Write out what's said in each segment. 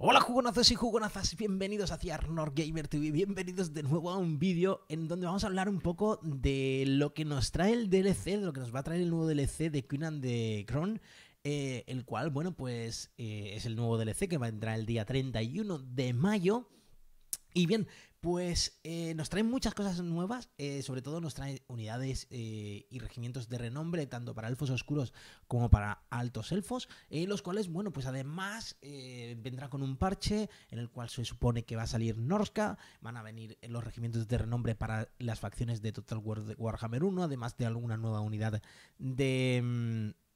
Hola jugonazos y jugonazas, bienvenidos hacia Arnor Gamer TV, bienvenidos de nuevo a un vídeo en donde vamos a hablar un poco de lo que nos trae el DLC, de lo que nos va a traer el nuevo DLC de Queen and the eh, el cual, bueno, pues eh, es el nuevo DLC que va a entrar el día 31 de mayo. Y bien, pues eh, nos traen muchas cosas nuevas, eh, sobre todo nos traen unidades eh, y regimientos de renombre, tanto para elfos oscuros como para altos elfos, los cuales, bueno, pues además vendrá con un parche en el cual se supone que va a salir Norska, van a venir los regimientos de renombre para las facciones de Total War Warhammer 1, además de alguna nueva unidad de... Mm,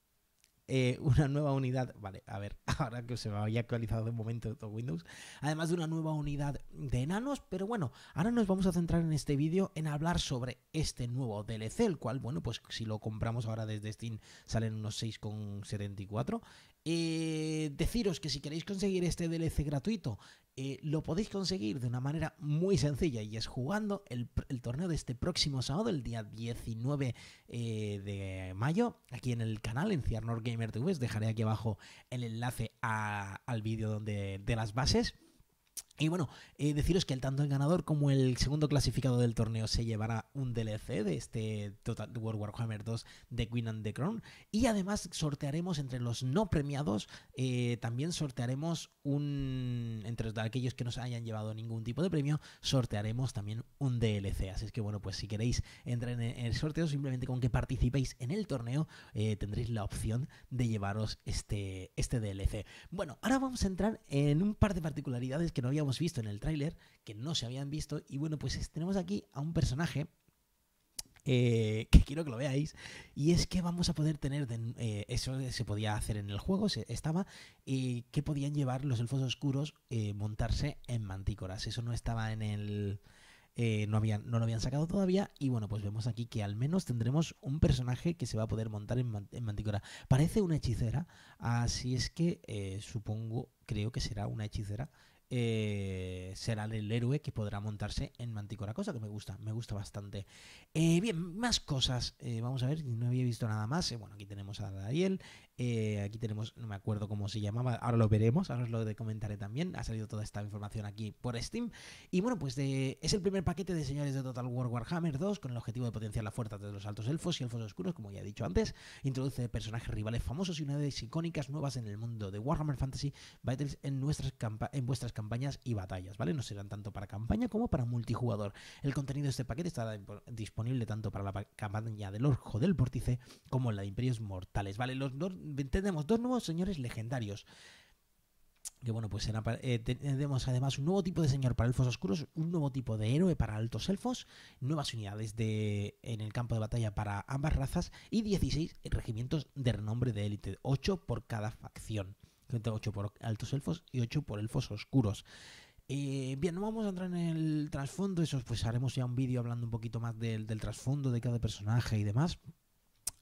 eh, una nueva unidad, vale, a ver, ahora que se me había actualizado de momento todo Windows, además de una nueva unidad de enanos, pero bueno, ahora nos vamos a centrar en este vídeo en hablar sobre este nuevo DLC, el cual, bueno, pues si lo compramos ahora desde Steam salen unos 6,74. Eh, deciros que si queréis conseguir este DLC gratuito, eh, lo podéis conseguir de una manera muy sencilla y es jugando el, torneo de este próximo sábado, el día 19 de mayo, aquí en el canal, en Ciarnor dejaré aquí abajo el enlace al vídeo donde, de las bases. Y bueno, eh, deciros que el, tanto el ganador como el segundo clasificado del torneo se llevará un DLC de este Total War Warhammer 2 de Queen and the Crown. Y además sortearemos entre los no premiados, eh, también sortearemos un... entre aquellos que no se hayan llevado ningún tipo de premio, sortearemos también un DLC. Así es que bueno, pues si queréis entrar en el sorteo, simplemente con que participéis en el torneo, eh, tendréis la opción de llevaros este, este DLC. Bueno, ahora vamos a entrar en un par de particularidades que no había Hemos visto en el tráiler, que no se habían visto. Y bueno, pues tenemos aquí a un personaje eh, que quiero que lo veáis, y es que vamos a poder tener, de, eh, eso se podía hacer en el juego, estaba, y que podían llevar los elfos oscuros eh, montarse en mantícoras, eso no estaba en el... no, habían, no lo habían sacado todavía y bueno pues vemos aquí que al menos tendremos un personaje que se va a poder montar en, man, parece una hechicera así es que supongo creo que será una hechicera eh, será el héroe que podrá montarse en Manticora, cosa que me gusta, me gusta bastante. Eh, bien, más cosas, eh, vamos a ver, no había visto nada más, bueno, aquí tenemos a Dariel, eh, aquí tenemos, no me acuerdo cómo se llamaba, ahora lo veremos, ahora os lo comentaré también. Ha salido toda esta información aquí por Steam. Y bueno, pues de, es el primer paquete de señores de Total War Warhammer 2 con el objetivo de potenciar la fuerza de los altos elfos y elfos oscuros, como ya he dicho antes. Introduce personajes rivales famosos y unidades icónicas nuevas en el mundo de Warhammer Fantasy Battles en, nuestras en vuestras campañas y batallas, ¿vale? No serán tanto para campaña como para multijugador. El contenido de este paquete estará disponible tanto para la campaña del Orjo del Vórtice como la de Imperios Mortales, ¿vale? Los tenemos dos nuevos señores legendarios. Que bueno, pues eh, tenemos además un nuevo tipo de señor para elfos oscuros, un nuevo tipo de héroe para altos elfos, nuevas unidades de, en el campo de batalla para ambas razas y 16 regimientos de renombre de élite, 8 por cada facción. 8 por altos elfos y 8 por elfos oscuros. Eh, bien, no vamos a entrar en el trasfondo, eso pues haremos ya un vídeo hablando un poquito más del trasfondo de cada personaje y demás.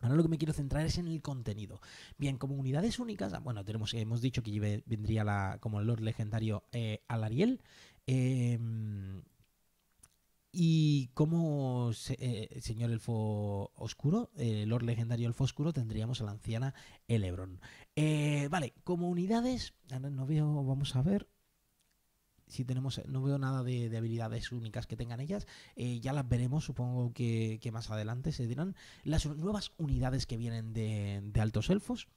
Ahora lo que me quiero centrar es en el contenido. Bien, como unidades únicas, bueno, tenemos, hemos dicho que vendría la, como el Lord legendario eh, Alariel. Em, y como eh, señor elfo oscuro, el eh, Lord legendario elfo oscuro, tendríamos a la anciana Elebron. Eh, vale, como unidades, no veo, vamos a ver si tenemos, no veo nada de, habilidades únicas que tengan ellas. Eh, ya las veremos, supongo que, más adelante se dirán. Las nuevas unidades que vienen de altos elfos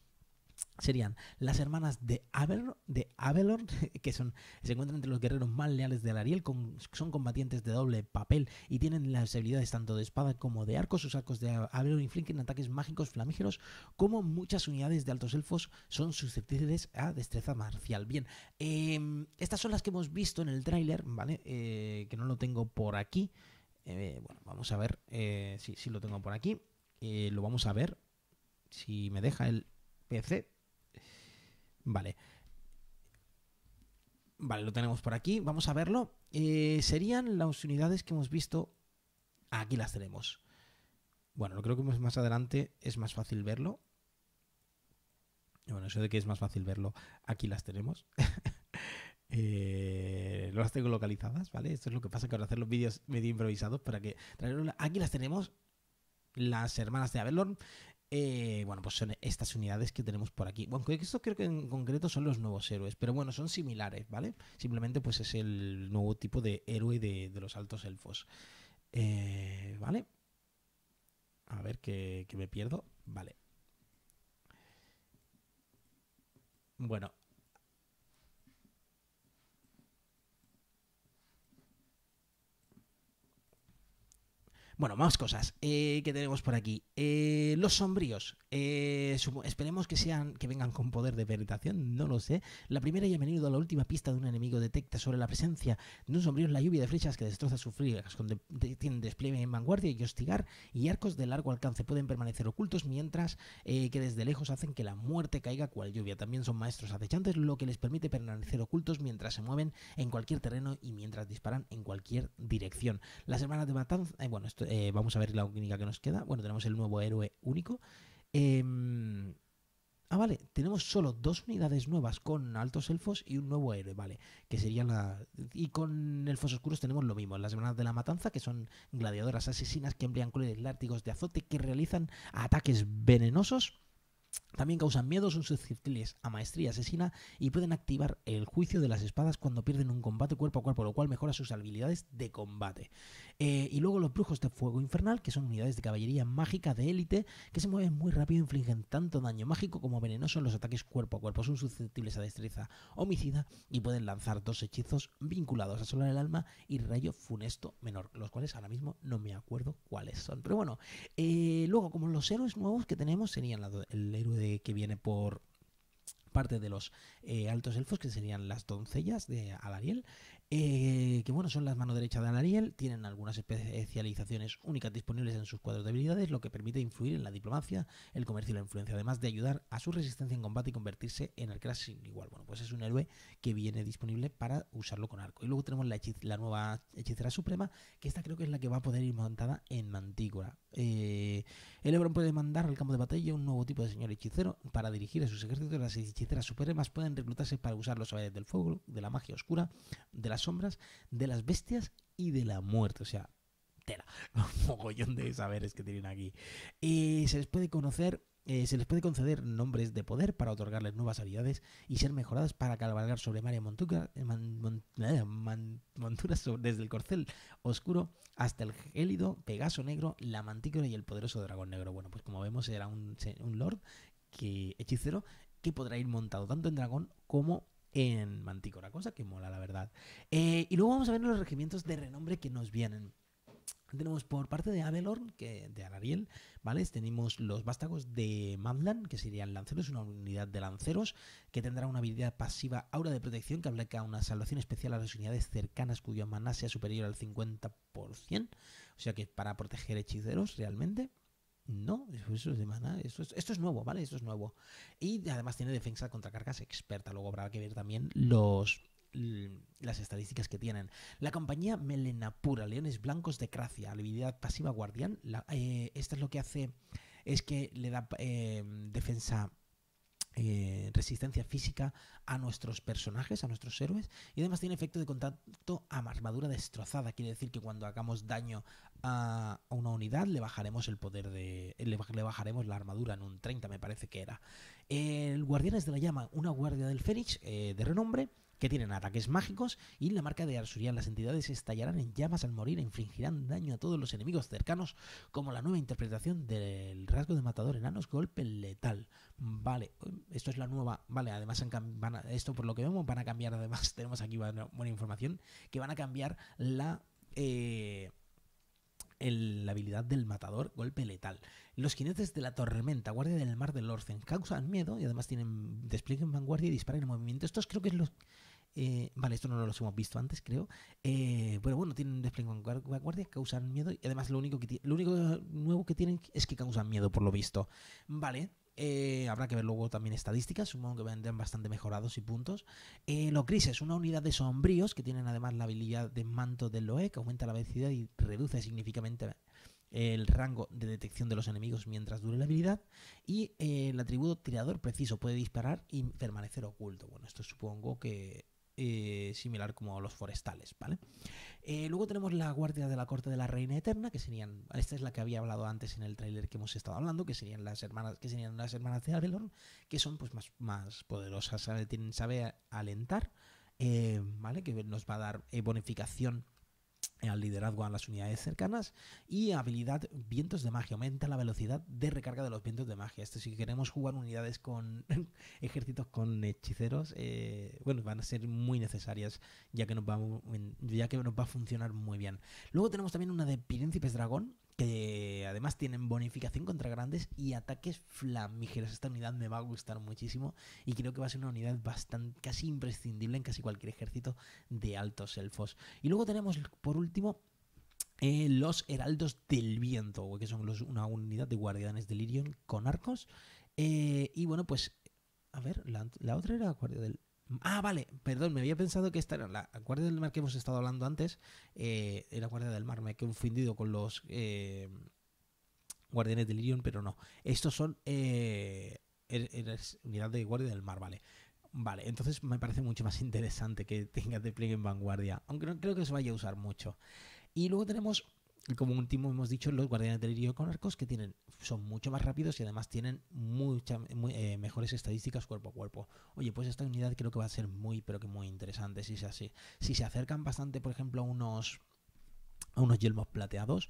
serían las hermanas de Avelor, de que son, se encuentran entre los guerreros más leales de Ariel, son combatientes de doble papel y tienen las habilidades tanto de espada como de arco. Sus arcos de Avelor infligen ataques mágicos flamígeros, como muchas unidades de altos elfos son susceptibles a destreza marcial. Bien, em, estas son las que hemos visto en el tráiler, ¿vale? Eh, que no lo tengo por aquí. Eh, bueno, vamos a ver si, eh, si, lo tengo por aquí. lo vamos a ver si me deja el PC Vale. Vale, lo tenemos por aquí. Vamos a verlo. Eh, serían las unidades que hemos visto. Ah, aquí las tenemos. Bueno, lo creo que más adelante es más fácil verlo. Bueno, eso de que es más fácil verlo, aquí las tenemos. no eh, las tengo localizadas, ¿vale? Esto es lo que pasa que ahora hacer los vídeos medio improvisados para que... Aquí las tenemos, las hermanas de Avelorn. Eh, bueno, pues son estas unidades que tenemos por aquí. Bueno, estos creo que en concreto son los nuevos héroes, pero bueno, son similares, ¿vale? Simplemente pues es el nuevo tipo de héroe de, los altos elfos. Eh, ¿Vale? A ver que me pierdo. Vale. Bueno, Bueno, más cosas eh, que tenemos por aquí. Eh, los sombríos. Eh, esperemos que sean que vengan con poder de penetración, no lo sé. La primera y a la última pista de un enemigo detecta sobre la presencia de un sombrío la lluvia de flechas que destroza sus frías, con tienen despliegue en vanguardia y hostigar, y arcos de largo alcance pueden permanecer ocultos mientras que desde lejos hacen que la muerte caiga cual lluvia. También son maestros acechantes, lo que les permite permanecer ocultos mientras se mueven en cualquier terreno y mientras disparan en cualquier dirección. Las hermanas de Matanza, bueno, esto eh, vamos a ver la única que nos queda. Bueno, tenemos el nuevo héroe único. Em, ah, vale, tenemos solo dos unidades nuevas con altos elfos y un nuevo héroe, vale, que sería la... Y con elfos oscuros tenemos lo mismo, las hermanas de la matanza, que son gladiadoras asesinas que emplean colores látigos de azote que realizan ataques venenosos también causan miedo, son susceptibles a maestría asesina y pueden activar el juicio de las espadas cuando pierden un combate cuerpo a cuerpo, lo cual mejora sus habilidades de combate. Eh, y luego los brujos de fuego infernal, que son unidades de caballería mágica de élite que se mueven muy rápido e infligen tanto daño mágico como venenoso en los ataques cuerpo a cuerpo. Son susceptibles a destreza homicida y pueden lanzar dos hechizos vinculados a Solar el Alma y Rayo Funesto Menor, los cuales ahora mismo no me acuerdo cuáles son. Pero bueno, eh, luego como los héroes nuevos que tenemos serían la, que viene por parte de los eh, altos elfos, que serían las doncellas de Alariel, eh, que bueno, son las manos derechas de Anariel, tienen algunas especializaciones únicas disponibles en sus cuadros de habilidades, lo que permite influir en la diplomacia, el comercio y la influencia, además de ayudar a su resistencia en combate y convertirse en arqueras sin igual. Bueno, pues es un héroe que viene disponible para usarlo con arco. Y luego tenemos la, nueva hechicera suprema, que esta creo que es la que va a poder ir montada en Mantícora. Eh, el Ebron puede mandar al campo de batalla un nuevo tipo de señor hechicero para dirigir a sus ejércitos. Las hechiceras supremas pueden reclutarse para usar los saberes del fuego, de la magia oscura, de las sombras de las bestias y de la muerte. O sea, tela. Un mogollón de saberes que tienen aquí. Y eh, se les puede conocer eh, se les puede conceder nombres de poder para otorgarles nuevas habilidades y ser mejoradas para cabalgar sobre María Montuca, eh, desde el corcel oscuro hasta el gélido Pegaso Negro, la Mantícora y el poderoso Dragón Negro. Bueno, pues como vemos, era un, lord que, hechicero que podrá ir montado tanto en dragón como en Manticora, cosa que mola, la verdad. Eh, y luego vamos a ver los regimientos de renombre que nos vienen. Tenemos por parte de Avelorn que de Arabiel, ¿vale? Tenemos los vástagos de Mandlan, que serían lanceros, una unidad de lanceros, que tendrá una habilidad pasiva aura de protección que aplica una salvación especial a las unidades cercanas cuya maná sea superior al 50%, o sea que para proteger hechiceros realmente. No, eso es de mana. esto es nuevo, ¿vale? Esto es nuevo. Y además tiene defensa contra cargas experta, luego habrá que ver también los las estadísticas que tienen. La compañía Melena Pura, Leones Blancos de gracia habilidad pasiva guardián. Eh, esta es lo que hace, es que le da eh, defensa eh, resistencia física a nuestros personajes, a nuestros héroes, y además tiene efecto de contacto a armadura destrozada. Quiere decir que cuando hagamos daño a, una unidad, le bajaremos el poder de. Eh, le, bajaremos la armadura en un 30, me parece que era. El Guardianes de la Llama, una guardia del Fénix eh, de renombre que tienen ataques mágicos y la marca de Arsurian. Las entidades estallarán en llamas al morir e infligirán daño a todos los enemigos cercanos, como la nueva interpretación del rasgo de matador enanos, golpe letal. Vale, esto es la nueva. Vale, además van esto por lo que vemos van a cambiar, además tenemos aquí buena, información, que van a cambiar la... Eh, la habilidad del matador, golpe letal. Los jinetes de la tormenta, guardia del mar del Orcen, causan miedo y además tienen despliegue vanguardia y disparan en movimiento. Estos creo que es los, eh, vale, esto no lo hemos visto antes, creo. Eh, pero bueno, tienen un despliegue con guardias, causan miedo. Y además lo único, que lo único nuevo que tienen es que causan miedo, por lo visto. Vale. Eh, habrá que ver luego también estadísticas, supongo que vendrán bastante mejorados y puntos. los es una unidad de sombríos que tienen además la habilidad de manto del Loe, que aumenta la velocidad y reduce significativamente el rango de detección de los enemigos mientras dure la habilidad. Y el atributo tirador preciso puede disparar y permanecer oculto. Bueno, esto supongo que eh, similar como los forestales, ¿vale? Eh, luego tenemos la guardia de la corte de la reina eterna, que serían, esta es la que había hablado antes en el tráiler que hemos estado hablando, que serían las hermanas, que serían las hermanas de Avelorn que son pues más, poderosas, saben tienen alentar, eh, ¿vale? Que nos va a dar bonificación al liderazgo a las unidades cercanas y habilidad vientos de magia aumenta la velocidad de recarga de los vientos de magia esto si queremos jugar unidades con ejércitos con hechiceros eh, bueno van a ser muy necesarias ya que nos va ya que nos va a funcionar muy bien luego tenemos también una de príncipes dragón que además tienen bonificación contra grandes y ataques flamígeros. Esta unidad me va a gustar muchísimo y creo que va a ser una unidad bastante, casi imprescindible en casi cualquier ejército de altos elfos. Y luego tenemos, por último, eh, los Heraldos del Viento, que son una unidad de guardianes de Lirion con arcos. Eh, y bueno, pues, a ver, la, la otra era guardia del... Ah, vale, perdón, me había pensado que esta era la guardia del mar que hemos estado hablando antes. Eh, era guardia del mar, me he confundido con los eh, guardianes del Lirion, pero no. Estos son eh, er, de guardia del mar, vale. Vale, entonces me parece mucho más interesante que tenga pliegue en vanguardia, aunque no creo que se vaya a usar mucho. Y luego tenemos como último hemos dicho, los guardianes del con arcos que tienen, son mucho más rápidos y además tienen muchas eh, mejores estadísticas cuerpo a cuerpo. Oye, pues esta unidad creo que va a ser muy, pero que muy interesante si es así. Si se acercan bastante, por ejemplo, a unos, a unos yelmos plateados,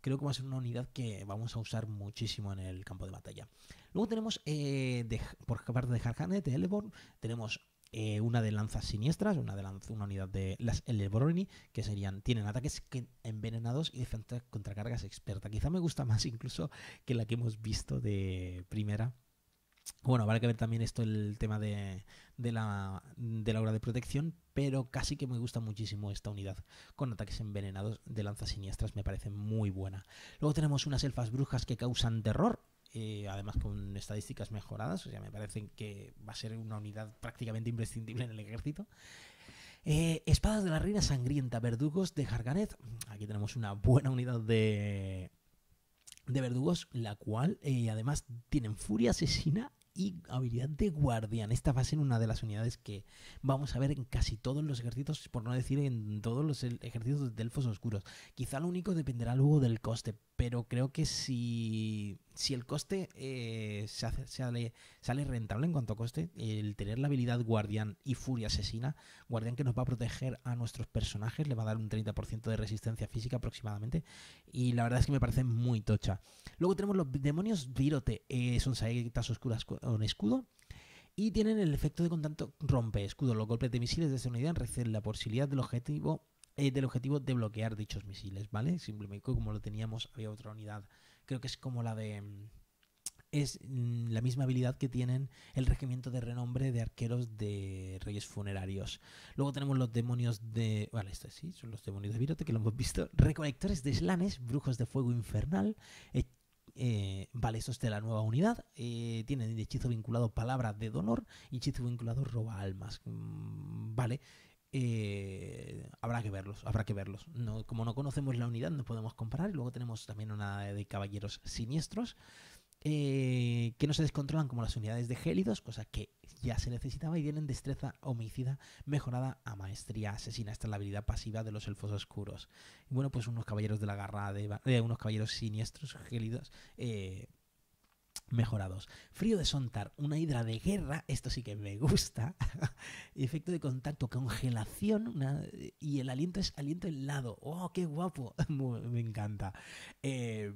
creo que va a ser una unidad que vamos a usar muchísimo en el campo de batalla. Luego tenemos, eh, por parte de Harhanet, de Eleborn, tenemos eh, una de lanzas siniestras, una, de una unidad de las Elebroni, que serían, tienen ataques envenenados y defensa contra cargas experta. Quizá me gusta más incluso que la que hemos visto de primera. Bueno, vale que ver también esto el tema de, la, de la obra de protección, pero casi que me gusta muchísimo esta unidad con ataques envenenados de lanzas siniestras, me parece muy buena. Luego tenemos unas elfas brujas que causan terror, eh, además con estadísticas mejoradas, o sea, me parecen que va a ser una unidad prácticamente imprescindible en el ejército. Eh, espadas de la Reina Sangrienta, verdugos de Jarganet. Aquí tenemos una buena unidad de, de verdugos, la cual eh, además tienen furia asesina y habilidad de guardián. Esta va a ser una de las unidades que vamos a ver en casi todos los ejércitos, por no decir en todos los ejércitos de delfos oscuros. Quizá lo único dependerá luego del coste, pero creo que si, si el coste eh, se sale, rentable en cuanto a coste, el tener la habilidad Guardián y Furia Asesina, Guardián que nos va a proteger a nuestros personajes, le va a dar un 30% de resistencia física aproximadamente, y la verdad es que me parece muy tocha. Luego tenemos los demonios Virote, eh, son saetas oscuras con escudo, y tienen el efecto de contacto rompe escudo. Los golpes de misiles de esta unidad reciben la posibilidad del objetivo eh, del objetivo de bloquear dichos misiles, ¿vale? Simplemente como lo teníamos, había otra unidad, creo que es como la de... Mm, es mm, la misma habilidad que tienen el regimiento de renombre de arqueros de reyes funerarios. Luego tenemos los demonios de... Vale, esto sí, son los demonios de Virote que lo hemos visto. Recolectores de slanes, brujos de fuego infernal, eh, eh, vale, esto es de la nueva unidad. tienen hechizo vinculado palabra de dolor y hechizo vinculado roba almas. Mm, vale, eh, habrá que verlos, habrá que verlos. No, como no conocemos la unidad, no podemos comparar. Luego tenemos también una de caballeros siniestros. Eh, que no se descontrolan como las unidades de gélidos, cosa que ya se necesitaba y tienen destreza homicida mejorada a maestría asesina. Esta es la habilidad pasiva de los elfos oscuros. Y bueno, pues unos caballeros de la garra de, unos caballeros siniestros gélidos eh, mejorados. Frío de Sontar, una hidra de guerra, esto sí que me gusta. Efecto de contacto, congelación y el aliento es aliento helado. ¡Oh, qué guapo! me encanta. Eh,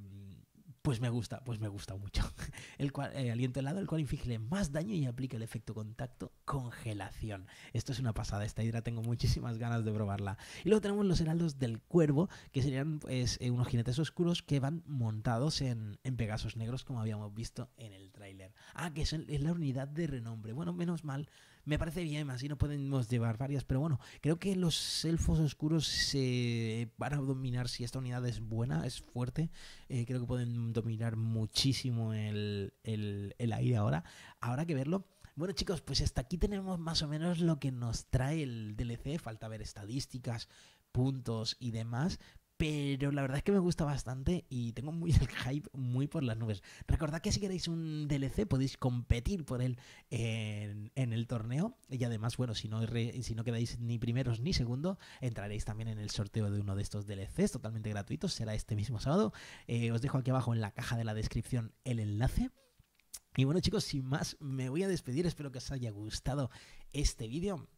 pues me gusta, pues me gusta mucho. El cual, eh, aliento helado, el cual inflige más daño y aplica el efecto contacto congelación. Esto es una pasada, esta hidra tengo muchísimas ganas de probarla. Y luego tenemos los heraldos del cuervo, que serían pues, eh, unos jinetes oscuros que van montados en, pegasos negros, como habíamos visto en el tráiler. Ah, que es la unidad de renombre. Bueno, menos mal me parece bien, así no podemos llevar varias, pero bueno, creo que los elfos oscuros se van a dominar si esta unidad es buena, es fuerte. Eh, creo que pueden dominar muchísimo el, el aire ahora. Habrá que verlo. Bueno chicos, pues hasta aquí tenemos más o menos lo que nos trae el DLC. Falta ver estadísticas, puntos y demás, pero la verdad es que me gusta bastante y tengo muy el hype muy por las nubes. Recordad que si queréis un DLC podéis competir por él en, el torneo y además, bueno, si no, si no quedáis ni primeros ni segundos, entraréis también en el sorteo de uno de estos DLCs totalmente gratuitos, será este mismo sábado. Eh, os dejo aquí abajo en la caja de la descripción el enlace. Y bueno chicos, sin más, me voy a despedir, espero que os haya gustado este vídeo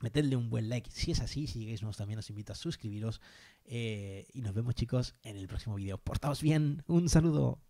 metedle un buen like si es así, si también os invito a suscribiros eh, y nos vemos chicos en el próximo video. Portaos bien. Un saludo.